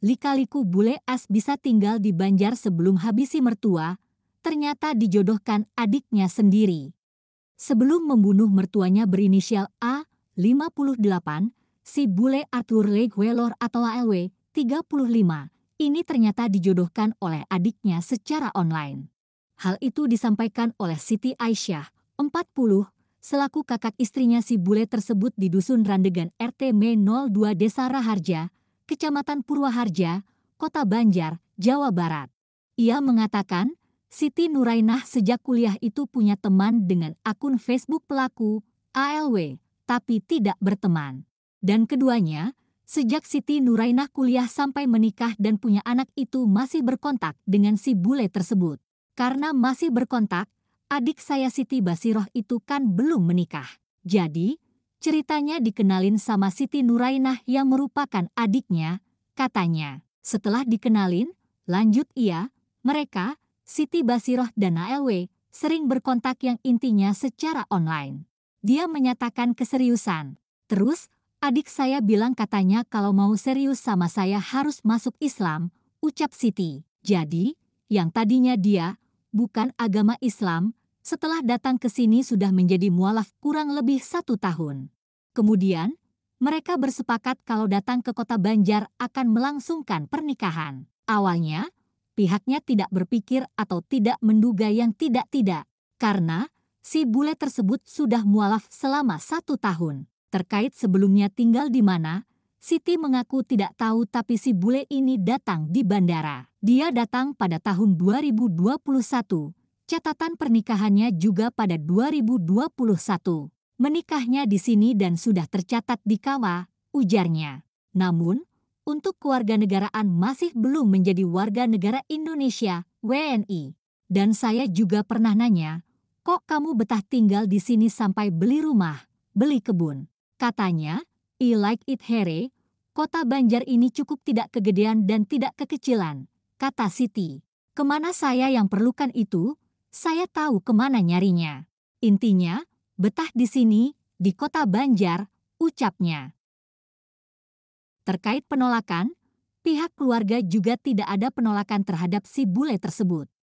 Likaliku bule as bisa tinggal di Banjar sebelum habisi mertua, ternyata dijodohkan adiknya sendiri. Sebelum membunuh mertuanya berinisial A, 58, si bule Arthur Welor atau ALW, 35, ini ternyata dijodohkan oleh adiknya secara online. Hal itu disampaikan oleh Siti Aisyah, 40, selaku kakak istrinya si bule tersebut di Dusun Randegan RT M02 Desa Raharja, Kecamatan Purwaharja, Kota Banjar, Jawa Barat. Ia mengatakan, Siti Nurainah sejak kuliah itu punya teman dengan akun Facebook pelaku, ALW, tapi tidak berteman. Dan keduanya, sejak Siti Nurainah kuliah sampai menikah dan punya anak itu masih berkontak dengan si bule tersebut. Karena masih berkontak, adik saya Siti Basiroh itu kan belum menikah. Jadi, Ceritanya dikenalin sama Siti Nurainah yang merupakan adiknya, katanya. Setelah dikenalin, lanjut ia, mereka, Siti Basiroh dan ALW, sering berkontak yang intinya secara online. Dia menyatakan keseriusan. Terus, adik saya bilang katanya kalau mau serius sama saya harus masuk Islam, ucap Siti. Jadi, yang tadinya dia, bukan agama Islam, setelah datang ke sini sudah menjadi mualaf kurang lebih satu tahun. Kemudian, mereka bersepakat kalau datang ke kota Banjar akan melangsungkan pernikahan. Awalnya, pihaknya tidak berpikir atau tidak menduga yang tidak-tidak, karena si bule tersebut sudah mualaf selama satu tahun. Terkait sebelumnya tinggal di mana, Siti mengaku tidak tahu tapi si bule ini datang di bandara. Dia datang pada tahun 2021. Catatan pernikahannya juga pada 2021 menikahnya di sini dan sudah tercatat di Kawa, ujarnya. Namun, untuk keluarga negaraan masih belum menjadi warga negara Indonesia, WNI. Dan saya juga pernah nanya, kok kamu betah tinggal di sini sampai beli rumah, beli kebun? Katanya, I like it here, kota Banjar ini cukup tidak kegedean dan tidak kekecilan, kata Siti. Kemana saya yang perlukan itu, saya tahu kemana nyarinya. Intinya, betah di sini, di kota Banjar, ucapnya. Terkait penolakan, pihak keluarga juga tidak ada penolakan terhadap si bule tersebut.